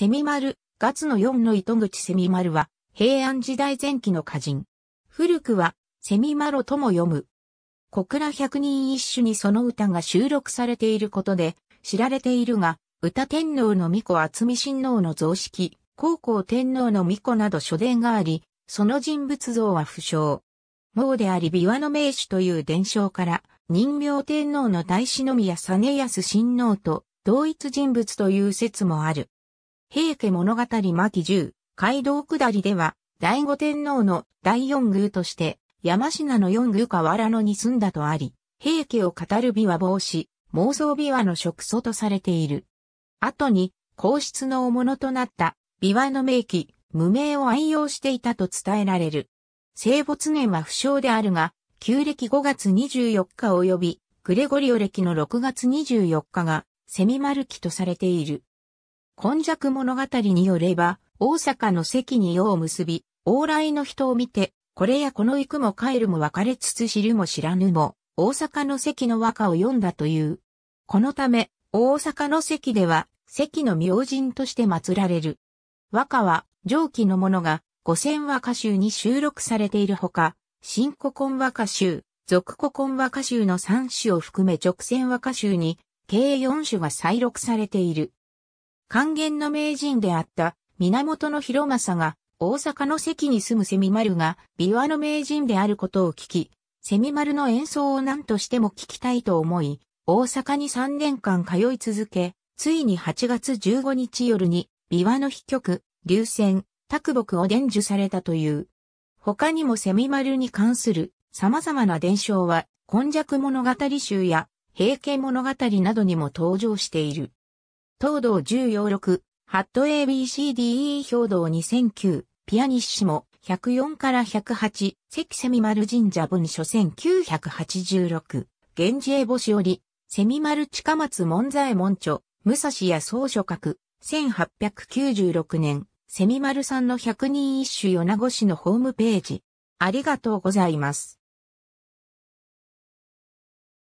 セミマガ月の四の糸口セミマルは、平安時代前期の歌人。古くは、セミマロとも読む。小倉百人一首にその歌が収録されていることで、知られているが、歌天皇の巫女厚見親王の造式、高校天皇の巫女など書伝があり、その人物像は不詳。盲であり琵琶の名手という伝承から、人名天皇の大師宮実康親王と同一人物という説もある。平家物語巻十、街道下りでは、醍醐天皇の第四宮として、山品の四宮河原野に住んだとあり、平家を語る琵琶防止、妄想琵琶の食素とされている。後に、皇室のお物となった琵琶の名器、無名を愛用していたと伝えられる。生没年は不詳であるが、旧暦5月24日及び、グレゴリオ暦の6月24日が、セミマル期とされている。今昔物語によれば、大阪の関に世を結び、往来の人を見て、これやこの行くも帰るも別れつつ知るも知らぬも、大阪の関の和歌を読んだという。このため、大阪の関では、関の明人として祀られる。和歌は、上記のものが、五千和歌集に収録されているほか、新古今和歌集、俗古今和歌集の三種を含め直線和歌集に、計四種が再録されている。還元の名人であった源広政が大阪の席に住むセミマルが琵琶の名人であることを聞き、セミマルの演奏を何としても聞きたいと思い、大阪に3年間通い続け、ついに8月15日夜に琵琶の秘曲、流線、卓木を伝授されたという。他にもセミマルに関する様々な伝承は、今昔物語集や平家物語などにも登場している。東道10六、6、ハット ABCDE 表道2009、ピアニッシモ、104から108、関セミマル神社文書1986、源氏絵母子より、セミマル近松門左衛門著、武蔵屋総書閣、1896年、セミマルさんの百人一首米子市のホームページ。ありがとうございます。